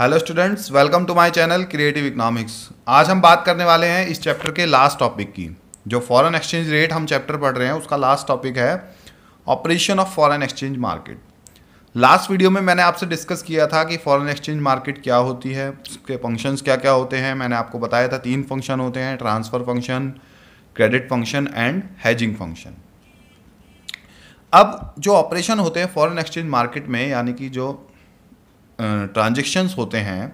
hello students welcome to my channel creative economics आज हम बात करने वाले हैं इस चैप्टर के लास्ट टॉपिक की जो फॉरेन एक्सचेंज रेट हम चैप्टर पढ़ रहे हैं उसका लास्ट टॉपिक है operation of foreign exchange market last video में मैंने आपसे डिस्कस किया था कि फॉरेन एक्सचेंज मार्केट क्या होती है उसके फंक्शंस क्या क्या होते हैं मैंने आपको बताया था तीन फंक्शन होते हैं transfer function credit function and hedging function अब जो ऑपरेशन होते हैं फॉरेन एक्सचेंज मार्केट में यानी कि जो ट्रांजेक्शन्स होते हैं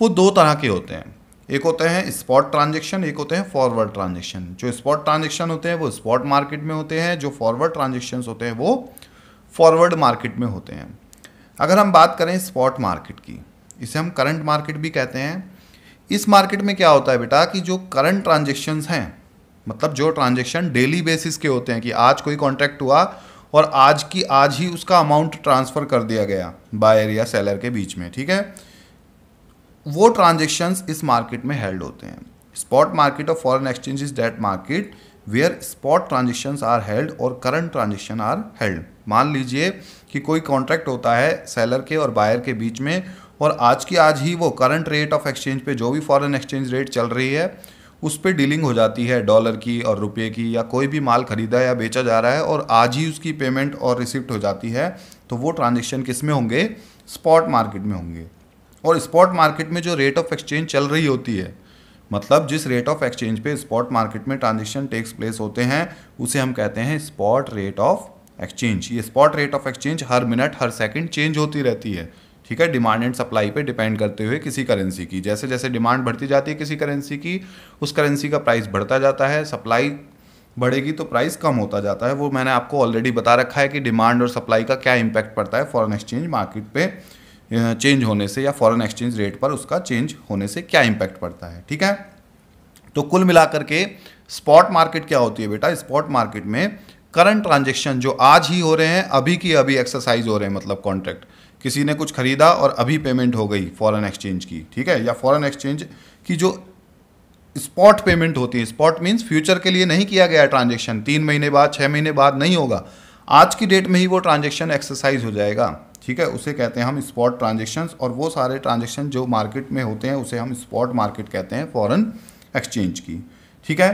वो दो तरह के होते हैं एक होते हैं स्पॉट ट्रांजेक्शन एक होते हैं फॉरवर्ड ट्रांजेक्शन जो स्पॉट ट्रांजेक्शन होते हैं वो स्पॉट मार्केट में होते हैं जो फॉरवर्ड ट्रांजेक्शन्स होते हैं वो फॉरवर्ड मार्केट में होते हैं अगर हम बात करें स्पॉट मार्केट की इसे हम करंट मार्केट भी कहते हैं इस मार्केट में क्या होता है बेटा कि जो करंट ट्रांजेक्शन्स हैं मतलब जो ट्रांजेक्शन डेली बेसिस के होते हैं कि आज कोई कॉन्ट्रैक्ट हुआ और आज की आज ही उसका अमाउंट ट्रांसफ़र कर दिया गया बायर या सेलर के बीच में ठीक है वो ट्रांजेक्शन्स इस मार्केट में हेल्ड होते हैं spot market of foreign exchange is that market where spot transactions are held और करंट ट्रांजेक्शन आर हेल्ड मान लीजिए कि कोई कॉन्ट्रैक्ट होता है सेलर के और बायर के बीच में और आज की आज ही वो करंट रेट ऑफ एक्सचेंज पे जो भी फॉरेन एक्सचेंज रेट चल रही है उस पर डीलिंग हो जाती है डॉलर की और रुपये की या कोई भी माल खरीदा या बेचा जा रहा है और आज ही उसकी पेमेंट और रिसिप्ट हो जाती है तो वो ट्रांजेक्शन किस में होंगे स्पॉट मार्केट में होंगे और स्पॉट मार्केट में जो रेट ऑफ एक्सचेंज चल रही होती है मतलब जिस रेट ऑफ एक्सचेंज पे स्पॉट मार्केट में ट्रांजेक्शन टेक्स प्लेस होते हैं उसे हम कहते हैं स्पॉट रेट ऑफ एक्सचेंज ये स्पॉट रेट ऑफ एक्सचेंज हर मिनट हर सेकंड चेंज होती रहती है ठीक है डिमांड एंड सप्लाई पे डिपेंड करते हुए किसी करेंसी की जैसे जैसे डिमांड बढ़ती जाती है किसी करेंसी की उस करेंसी का प्राइस बढ़ता जाता है सप्लाई बढ़ेगी तो प्राइस कम होता जाता है वो मैंने आपको ऑलरेडी बता रखा है कि डिमांड और सप्लाई का क्या इम्पैक्ट पड़ता है फॉरेन एक्सचेंज मार्केट पे चेंज होने से या फॉरेन एक्सचेंज रेट पर उसका चेंज होने से क्या इम्पैक्ट पड़ता है ठीक है तो कुल मिलाकर के स्पॉट मार्केट क्या होती है बेटा स्पॉट मार्केट में करंट ट्रांजेक्शन जो आज ही हो रहे हैं अभी की अभी एक्सरसाइज हो रहे हैं मतलब कॉन्ट्रैक्ट किसी ने कुछ ख़रीदा और अभी पेमेंट हो गई फॉरेन एक्सचेंज की ठीक है या फॉरेन एक्सचेंज की जो स्पॉट पेमेंट होती है स्पॉट मीन्स फ्यूचर के लिए नहीं किया गया ट्रांजेक्शन तीन महीने बाद छः महीने बाद नहीं होगा आज की डेट में ही वो ट्रांजेक्शन एक्सरसाइज हो जाएगा ठीक है उसे कहते हैं हम स्पॉट ट्रांजेक्शन और वो सारे ट्रांजेक्शन जो मार्केट में होते हैं उसे हम स्पॉट मार्केट कहते हैं फॉरन एक्सचेंज की ठीक है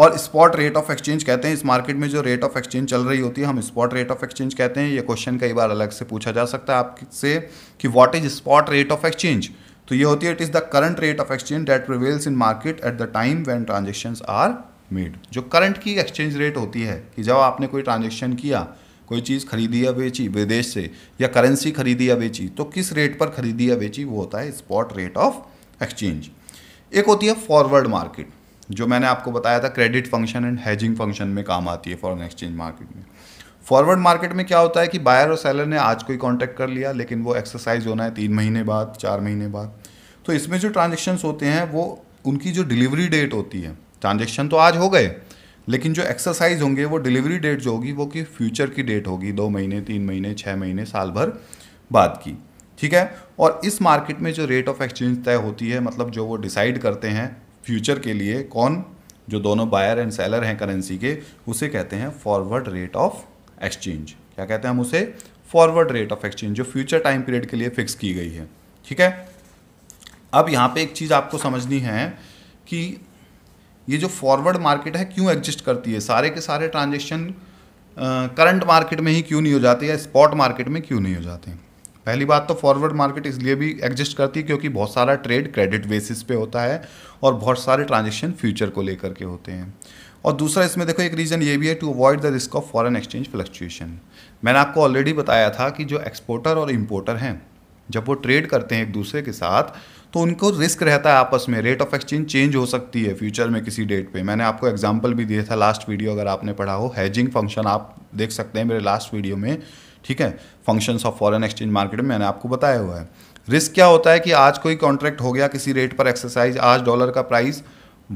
और स्पॉट रेट ऑफ एक्सचेंज कहते हैं इस मार्केट में जो रेट ऑफ एक्सचेंज चल रही होती है हम स्पॉट रेट ऑफ एक्सचेंज कहते हैं ये क्वेश्चन कई बार अलग से पूछा जा सकता है आपसे कि what is spot rate of exchange तो ये होती है it is the current rate of exchange that prevails in market at the time when transaction are made जो करंट की एक्सचेंज रेट होती है कि जब आपने कोई ट्रांजेक्शन किया कोई चीज़ खरीदी या बेची विदेश से या करेंसी खरीदी या बेची तो किस रेट पर खरीदी या बेची वो होता है स्पॉट रेट ऑफ एक्सचेंज एक होती है फॉरवर्ड मार्केट जो मैंने आपको बताया था credit function and hedging function में काम आती है फॉरन एक्सचेंज मार्केट में फॉरवर्ड मार्केट में क्या होता है कि बायर और सेलर ने आज कोई कॉन्टैक्ट कर लिया लेकिन वो एक्सरसाइज होना है तीन महीने बाद चार महीने बाद तो इसमें जो ट्रांजेक्शन्स होते हैं वो उनकी जो डिलीवरी डेट होती है ट्रांजेक्शन तो आज हो गए लेकिन जो एक्सरसाइज होंगे वो डिलीवरी डेट जो होगी वो कि फ्यूचर की डेट होगी दो महीने तीन महीने छः महीने साल भर बाद की ठीक है और इस मार्केट में जो रेट ऑफ एक्सचेंज तय होती है मतलब जो वो डिसाइड करते हैं फ्यूचर के लिए कौन जो दोनों बायर एंड सेलर हैं करेंसी के उसे कहते हैं फॉरवर्ड रेट ऑफ एक्सचेंज क्या कहते हैं हम उसे फॉरवर्ड रेट ऑफ एक्सचेंज जो फ्यूचर टाइम पीरियड के लिए फिक्स की गई है ठीक है अब यहाँ पे एक चीज़ आपको समझनी है कि ये जो फॉरवर्ड मार्केट है क्यों एग्जिस्ट करती है सारे के सारे ट्रांजेक्शन करंट मार्केट में ही क्यों नहीं हो जाते या स्पॉट मार्केट में क्यों नहीं हो जाते पहली बात तो फॉरवर्ड मार्केट इसलिए भी एग्जिस्ट करती है क्योंकि बहुत सारा ट्रेड क्रेडिट बेसिस पे होता है और बहुत सारे ट्रांजेक्शन फ्यूचर को लेकर के होते हैं और दूसरा इसमें देखो एक रीज़न ये भी है to avoid the risk of foreign exchange fluctuation मैंने आपको ऑलरेडी बताया था कि जो एक्सपोर्टर और इम्पोर्टर हैं जब वो ट्रेड करते हैं एक दूसरे के साथ तो उनको रिस्क रहता है आपस में रेट ऑफ एक्सचेंज चेंज हो सकती है फ्यूचर में किसी डेट पे मैंने आपको एग्जांपल भी दिया था लास्ट वीडियो अगर आपने पढ़ा हो हैजिंग फंक्शन आप देख सकते हैं मेरे लास्ट वीडियो में ठीक है functions of foreign exchange market में मैंने आपको बताया हुआ है रिस्क क्या होता है कि आज कोई कॉन्ट्रैक्ट हो गया किसी रेट पर एक्सरसाइज आज डॉलर का price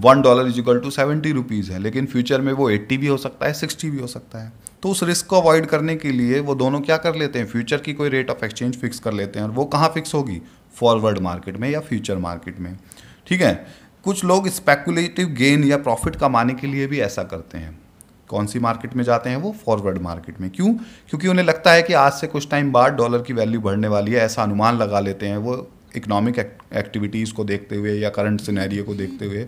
one dollar is equal to seventy rupees है लेकिन फ्यूचर में वो एट्टी भी हो सकता है सिक्सटी भी हो सकता है तो उस रिस्क को अवॉइड करने के लिए वो दोनों क्या कर लेते हैं फ्यूचर की कोई रेट ऑफ एक्सचेंज फिक्स कर लेते हैं और वो कहाँ फिक्स होगी फॉरवर्ड मार्केट में या फ्यूचर मार्केट में ठीक है कुछ लोग स्पेकुलेटिव गेन या प्रॉफिट कमाने के लिए भी ऐसा करते हैं कौन सी मार्केट में जाते हैं वो फॉरवर्ड मार्केट में क्यों क्योंकि उन्हें लगता है कि आज से कुछ टाइम बाद डॉलर की वैल्यू बढ़ने वाली है ऐसा अनुमान लगा लेते हैं वो इकोनॉमिक एक्टिविटीज़ को देखते हुए या करंट सिनेरियो को देखते हुए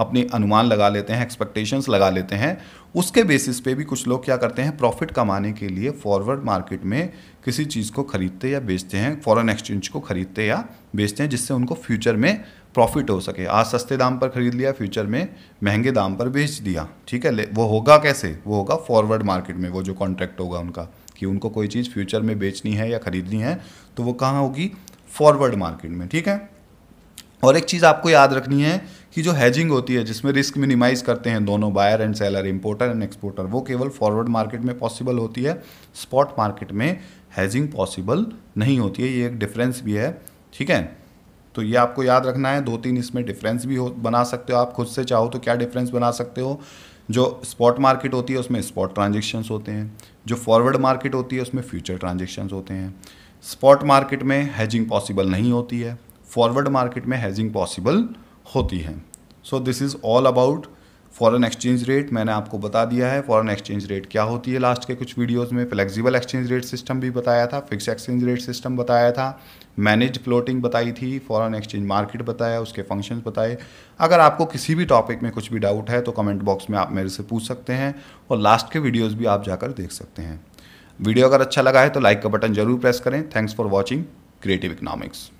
अपने अनुमान लगा लेते हैं एक्सपेक्टेशंस लगा लेते हैं उसके बेसिस पे भी कुछ लोग क्या करते हैं प्रॉफिट कमाने के लिए फॉरवर्ड मार्केट में किसी चीज़ को खरीदते या बेचते हैं फॉरेन एक्सचेंज को खरीदते या बेचते हैं जिससे उनको फ्यूचर में प्रॉफिट हो सके आज सस्ते दाम पर खरीद लिया फ्यूचर में महंगे दाम पर बेच दिया ठीक है वो होगा कैसे वो होगा फॉरवर्ड मार्केट में वो जो कॉन्ट्रैक्ट होगा उनका कि उनको कोई चीज़ फ्यूचर में बेचनी है या ख़रीदनी है तो वो कहाँ होगी फॉरवर्ड मार्केट में ठीक है और एक चीज़ आपको याद रखनी है कि जो हैजिंग होती है जिसमें रिस्क मिनिमाइज करते हैं दोनों buyer and seller importer and exporter वो केवल फॉरवर्ड मार्केट में पॉसिबल होती है स्पॉट मार्केट में हैजिंग पॉसिबल नहीं होती है ये एक डिफरेंस भी है ठीक है तो ये आपको याद रखना है दो तीन इसमें डिफरेंस भी हो बना सकते हो आप खुद से चाहो तो क्या डिफरेंस बना सकते हो जो स्पॉट मार्केट होती है उसमें स्पॉट ट्रांजेक्शन्स होते हैं जो फॉरवर्ड मार्केट होती है उसमें फ्यूचर ट्रांजेक्शन्स होते हैं स्पॉट मार्केट में हैजिंग पॉसिबल नहीं होती है फॉरवर्ड मार्केट में हैजिंग पॉसिबल होती है so this is all about foreign exchange rate मैंने आपको बता दिया है फॉरेन एक्सचेंज रेट क्या होती है लास्ट के कुछ वीडियोस में फ्लेक्सिबल एक्सचेंज रेट सिस्टम भी बताया था फिक्स एक्सचेंज रेट सिस्टम बताया था मैनेज फ्लोटिंग बताई थी फॉरेन एक्सचेंज मार्केट बताया उसके फंक्शंस बताए अगर आपको किसी भी टॉपिक में कुछ भी डाउट है तो कमेंट बॉक्स में आप मेरे से पूछ सकते हैं और लास्ट के वीडियोज़ भी आप जाकर देख सकते हैं वीडियो अगर अच्छा लगा है तो लाइक का बटन जरूर प्रेस करें thanks for watching creative economics